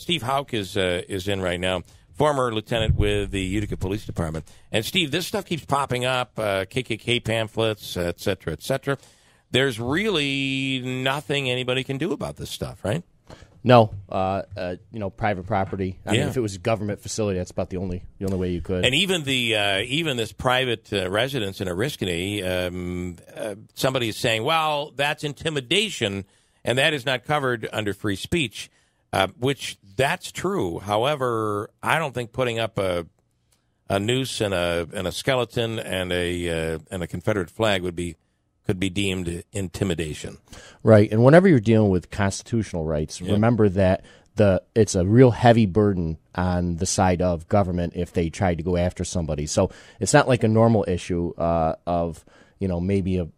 Steve Hauk is uh, is in right now, former lieutenant with the Utica Police Department. And Steve, this stuff keeps popping up: uh, KKK pamphlets, et cetera, et cetera. There's really nothing anybody can do about this stuff, right? No, uh, uh, you know, private property. I yeah. mean, if it was a government facility, that's about the only the only way you could. And even the uh, even this private uh, residence in Oriskany, um, uh, somebody is saying, "Well, that's intimidation, and that is not covered under free speech," uh, which that's true. However, I don't think putting up a a noose and a and a skeleton and a uh, and a Confederate flag would be could be deemed intimidation. Right. And whenever you're dealing with constitutional rights, remember that the it's a real heavy burden on the side of government if they try to go after somebody. So it's not like a normal issue uh, of you know maybe a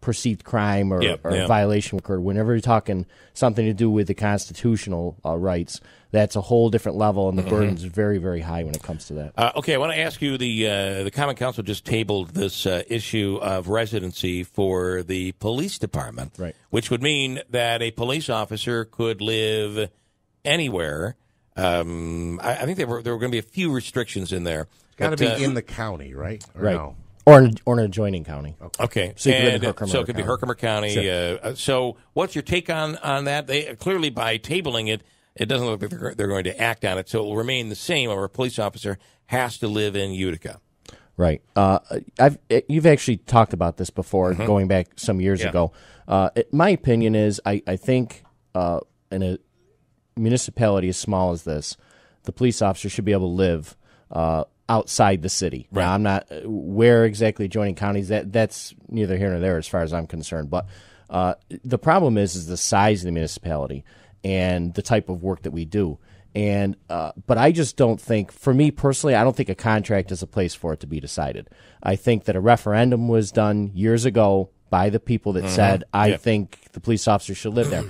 perceived crime or, yep, or yep. violation occurred. Whenever you're talking something to do with the constitutional uh, rights, that's a whole different level, and the mm-hmm. burden's very, very high when it comes to that. Uh, okay, I want to ask you the uh, the Common Council just tabled this uh, issue of residency for the police department, right. which would mean that a police officer could live anywhere. Um, I, I, think there were there were going to be a few restrictions in there. Got to be uh, in the county, right? Or right. No? or an, or an adjoining county. Okay, okay. so and, it so it could be Herkimer County. Sure. Uh, uh, so, what's your take on on that? They clearly by tabling it, it doesn't look like they're, they're going to act on it, so it will remain the same. Or a police officer has to live in Utica. Right. Uh, I've you've actually talked about this before, mm-hmm. going back some years yeah. ago. Uh, it, my opinion is, I I think uh, in a municipality as small as this, the police officer should be able to live uh, outside the city. Right. Now, I'm not uh, where exactly joining counties that that's neither here nor there as far as I'm concerned. But uh, the problem is is the size of the municipality and the type of work that we do. And uh, but I just don't think, for me personally, I don't think a contract is a place for it to be decided. I think that a referendum was done years ago by the people that mm-hmm. said, "I yep. think the police officer should live there."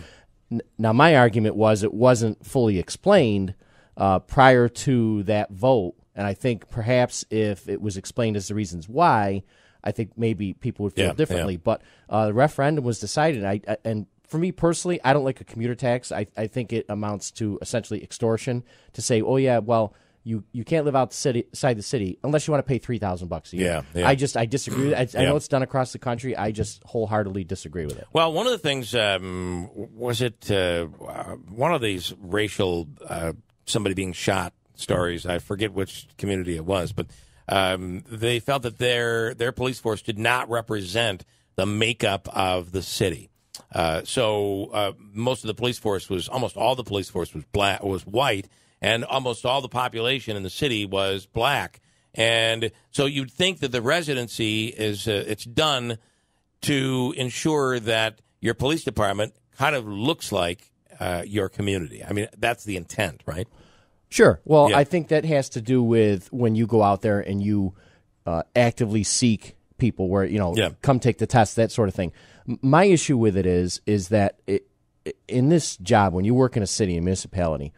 now, my argument was it wasn't fully explained uh, prior to that vote and I think perhaps if it was explained as the reasons why, I think maybe people would feel yeah, differently. Yeah. But uh, the referendum was decided. I, I, and for me personally, I don't like a commuter tax. I, I think it amounts to essentially extortion to say, oh yeah, well you you can't live outside the city unless you want to pay three thousand bucks a year. Yeah, yeah, I just I disagree. I, I yeah. know it's done across the country. I just wholeheartedly disagree with it. Well, one of the things um, was it uh, one of these racial uh, somebody being shot stories. I forget which community it was, but um, they felt that their their police force did not represent the makeup of the city. Uh, so uh, most of the police force was almost all the police force was black was white, and almost all the population in the city was black. And so you'd think that the residency is uh, it's done to ensure that your police department kind of looks like uh, your community. I mean, that's the intent, right? Sure. Well, yeah. I think that has to do with when you go out there and you uh, actively seek people where you know yeah. come take the test that sort of thing. My issue with it is is that it, in this job when you work in a city and municipality,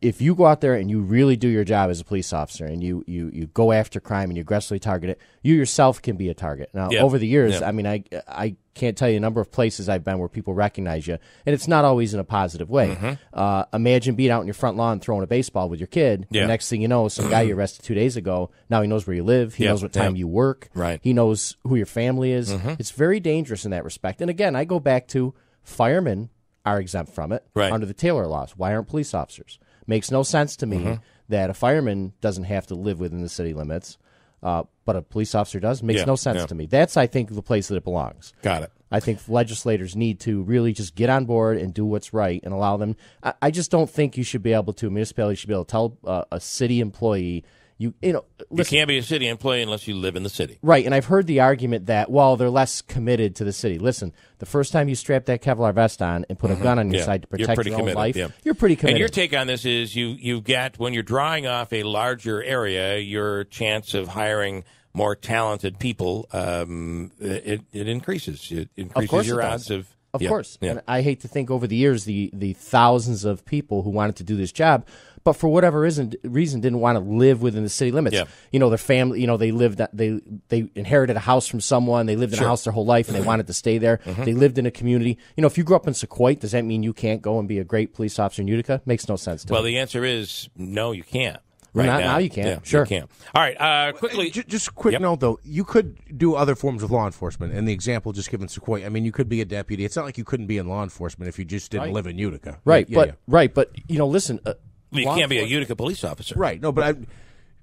if you go out there and you really do your job as a police officer and you you you go after crime and you aggressively target it, you yourself can be a target. Now, yep. over the years, yep. I mean, I I can't tell you a number of places I've been where people recognize you, and it's not always in a positive way. Mm-hmm. Uh, imagine being out in your front lawn throwing a baseball with your kid. Yeah. next thing you know, some guy you arrested two days ago. Now he knows where you live. He yep. knows what time you work. Right. He knows who your family is. Mm-hmm. It's very dangerous in that respect. And again, I go back to firemen are exempt from it right. under the Taylor laws. Why aren't police officers? Makes no sense to me mm-hmm. that a fireman doesn't have to live within the city limits, uh, but a police officer does. Makes yeah, no sense yeah. to me. That's, I think, the place that it belongs. Got it. I think legislators need to really just get on board and do what's right and allow them. I, I just don't think you should be able to, a municipality should be able to tell uh, a city employee you you know listen, you can't be a city employee unless you live in the city. Right, and I've heard the argument that well they're less committed to the city. Listen, the first time you strap that Kevlar vest on and put mm-hmm. a gun on your yeah. side to protect your own life, yeah. you're pretty committed. And your take on this is you you've got when you're drawing off a larger area, your chance of hiring more talented people um, it, it increases. It increases your odds of of yeah, course. Yeah. And I hate to think over the years the the thousands of people who wanted to do this job, but for whatever reason, reason didn't want to live within the city limits. Yeah. You know, their family, you know, they lived they they inherited a house from someone, they lived in sure. a house their whole life and they mm-hmm. wanted to stay there. Mm-hmm. They lived in a community. You know, if you grew up in Sequoia, does that mean you can't go and be a great police officer in Utica? Makes no sense Well, me. the answer is no, you can't. Right now, now you can. Yeah, sure. You can. All right. Uh, quickly. Just, just quick yep. note, though. You could do other forms of law enforcement. And the example just given Sequoia, I mean, you could be a deputy. It's not like you couldn't be in law enforcement if you just didn't right. live in Utica. Right. Yeah, but, yeah. right. But, you know, listen. Uh, you can't be a Utica police officer. Right. No, but I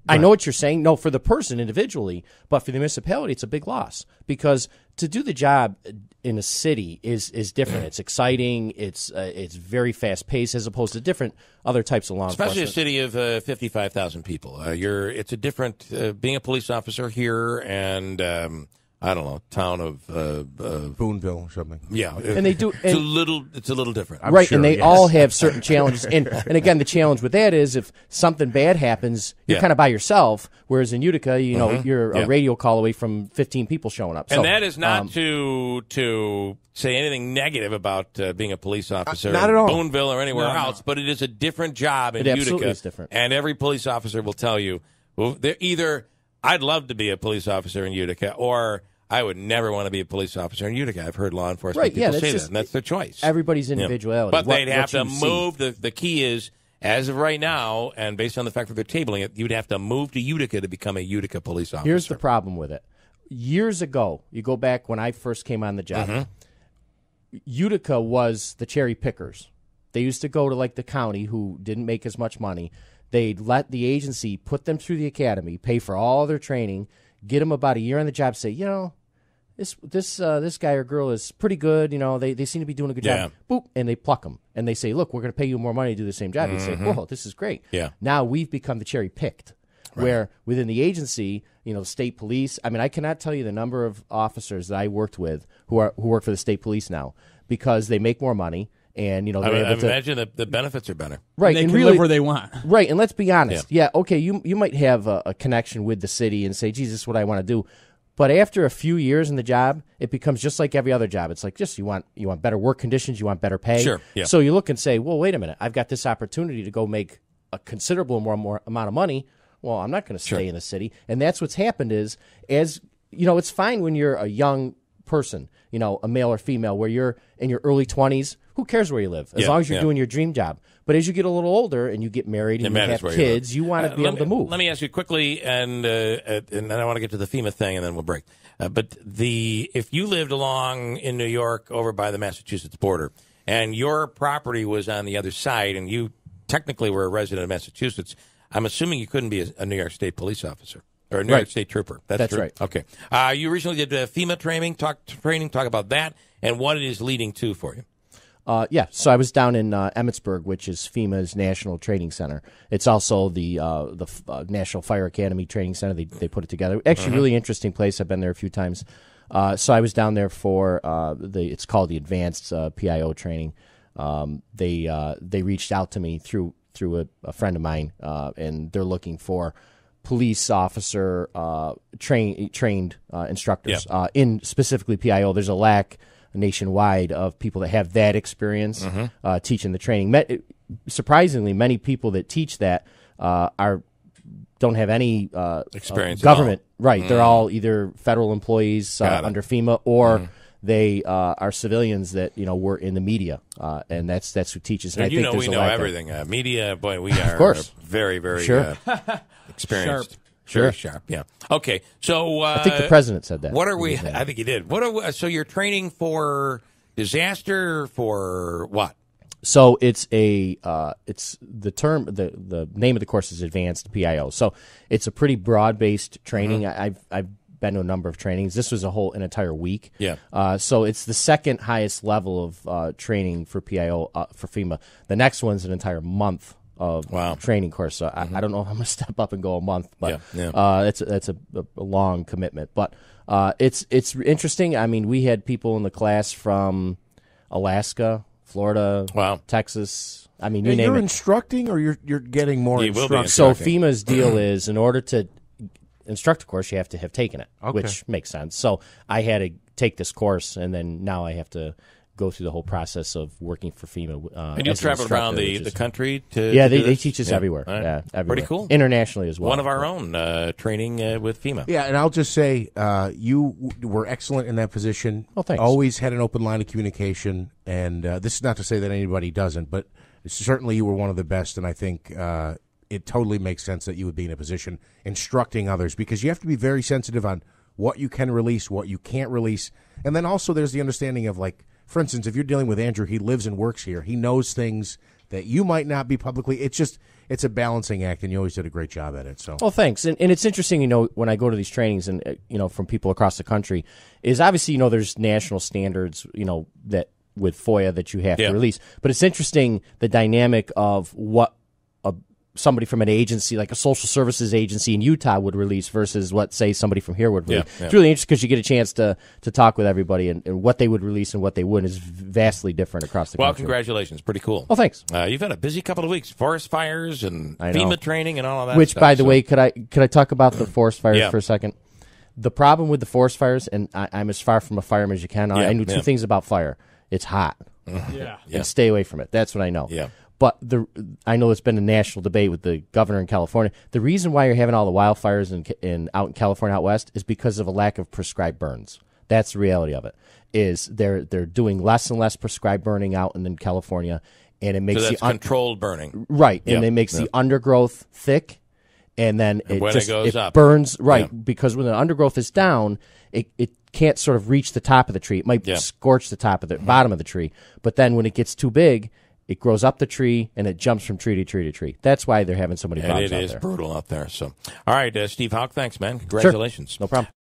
Right. I know what you're saying. No, for the person individually, but for the municipality, it's a big loss because to do the job in a city is is different. it's exciting. It's uh, it's very fast paced as opposed to different other types of law Especially enforcement. Especially a city of uh, fifty five thousand people. Uh, you're it's a different uh, being a police officer here and. Um, I don't know, town of uh, uh, Boonville or something. Yeah, and they do. And it's a little. It's a little different, I'm right? Sure, and they yes. all have certain challenges. And and again, the challenge with that is if something bad happens, you're yeah. kind of by yourself. Whereas in Utica, you know, mm-hmm. you're a radio call away from 15 people showing up. So, and that is not um, to to say anything negative about uh, being a police uh, officer, not at all, Boonville or anywhere no, else. No. But it is a different job in it Utica. Is different. And every police officer will tell you, well, they're either. I'd love to be a police officer in Utica, or I would never want to be a police officer in Utica. I've heard law enforcement right, people yeah, say just, that, and that's their choice. Everybody's individuality. but what, they'd have to move. The, the key is, as of right now, and based on the fact that they're tabling it, you'd have to move to Utica to become a Utica police officer. Here's the problem with it. Years ago, you go back when I first came on the job, mm-hmm. Utica was the cherry pickers. They used to go to like the county who didn't make as much money. They'd let the agency put them through the academy, pay for all their training, get them about a year on the job, say, you know, this this uh, this guy or girl is pretty good. You know, they, they seem to be doing a good yeah. job. Boop, and they pluck them, and they say, "Look, we're going to pay you more money to do the same job." mm hmm You say, mm-hmm. "Whoa, this is great." Yeah. Now we've become the cherry picked, right. where within the agency, you know, state police. I mean, I cannot tell you the number of officers that I worked with who are who work for the state police now because they make more money and you know, I, I to, imagine the, the benefits are better. Right, and they and can really, live where they want. Right, and let's be honest. Yeah, yeah okay, you you might have a, a, connection with the city and say, "Jesus, what I want to do," But after a few years in the job, it becomes just like every other job. It's like just you want you want better work conditions, you want better pay. Sure. Yeah. So you look and say, well, wait a minute, I've got this opportunity to go make a considerable more, more amount of money. Well, I'm not going to stay sure. in the city, and that's what's happened. Is as you know, it's fine when you're a young person, you know, a male or female, where you're in your early 20s. Who cares where you live as yeah, long as you're yeah. doing your dream job? But as you get a little older and you get married and you have kids, you, you want to uh, be able me, to move. Let me ask you quickly, and uh, uh and then I want to get to the FEMA thing, and then we'll break. Uh, but the if you lived along in New York, over by the Massachusetts border, and your property was on the other side, and you technically were a resident of Massachusetts, I'm assuming you couldn't be a, a New York State police officer or a New right. York State trooper. That's, That's right. Okay. Uh, you recently did uh, FEMA training. Talk training. Talk about that and what it is leading to for you. Uh, yeah, so I was down in uh, Emmitsburg, which is FEMA's National Training Center. It's also the uh, the uh, National Fire Academy Training Center. They they put it together. Actually, mm-hmm. really interesting place. I've been there a few times. Uh, so I was down there for uh, the it's called the Advanced uh, PIO training. Um, they they reached out to me through through a, a friend of mine, and they're looking for police officer train, trained instructors Uh, in specifically PIO. There's a lack nationwide of people that have that experience mm-hmm. uh, teaching the training. Me- surprisingly, many people that teach that uh, are don't have any uh, uh experience. government, right? Mm. They're all either federal employees uh, under FEMA or. Mm. They uh, are civilians that you know were in the media, and that's that's who teaches. And, and you know we know everything. media, boy, we are of course. very very sure. experienced. Sharp. Sure. Very sharp. Yeah. Okay. So uh, I think the uh, president said that. What are we? I think he did. What are we, so you're training for disaster for what? So it's a uh, it's the term the the name of the course is advanced PIO. So it's a pretty broad based training. Mm -hmm. I've I've been to a number of trainings. This was a whole an entire week. Yeah. Uh, so it's the second highest level of uh, training for PIO uh, for FEMA. The next one's an entire month of wow. training course. So mm-hmm. I, I, don't know if I'm going to step up and go a month, but yeah, yeah. Uh, that's that's a, a, long commitment. But uh, it's it's interesting. I mean, we had people in the class from Alaska, Florida, wow. Texas. I mean, you name you're it. instructing, or you're you're getting more. instruction. So FEMA's deal is in order to instruct a course, you have to have taken it, okay. which makes sense. So I had to take this course, and then now I have to go through the whole process of working for FEMA. Uh, and you travel around the, is, the country to yeah, they, they, teach us yeah. everywhere. Right. Yeah, everywhere. Pretty cool. Internationally as well. One of our own uh, training uh, with FEMA. Yeah, and I'll just say uh, you were excellent in that position. Well, oh, thanks. Always had an open line of communication, and uh, this is not to say that anybody doesn't, but certainly you were one of the best, and I think. Uh, it totally makes sense that you would be in a position instructing others because you have to be very sensitive on what you can release, what you can't release, and then also there's the understanding of like for instance, if you're dealing with Andrew, he lives and works here. He knows things that you might not be publicly. It's just it's a balancing act, and you always did a great job at it. So, well, thanks. And, and it's interesting, you know, when I go to these trainings, and uh, you know, from people across the country, is obviously you know there's national standards, you know, that with FOIA that you have yeah. to release. But it's interesting the dynamic of what somebody from an agency, like a social services agency in Utah, would release versus what, say, somebody from here would release. Yeah, yeah. It's really interesting because you get a chance to to talk with everybody, and, and, what they would release and what they wouldn't is vastly different across the well, country. Well, congratulations, pretty cool. Well, thanks. Uh, you've had a busy couple of weeks: forest fires and FEMA training and all of that. Which, stuff, by the so. way, could I could I talk about the forest fires yeah. for a second? The problem with the forest fires, and I, am as far from a fireman as you can. I, I knew two things about fire: it's hot. Yeah. yeah. And stay away from it. That's what I know. Yeah. But the I know it's been a national debate with the governor in California. The reason why you're having all the wildfires in, in out in California, out west, is because of a lack of prescribed burns. That's the reality of it. Is they're they're doing less and less prescribed burning out in, in California, and it makes so the un- controlled burning right, yep. and it makes yep. the undergrowth thick, and then and it just it, it up, burns right because when the undergrowth is down, it it can't sort of reach the top of the tree. It might scorch the top of the bottom of the tree, but then when it gets too big, it grows up the tree and it jumps from tree to tree to tree. That's why they're having so many and problems. It is there. brutal out there. So, all right, uh, Steve Hawk, thanks, man. Congratulations. Sure. No problem.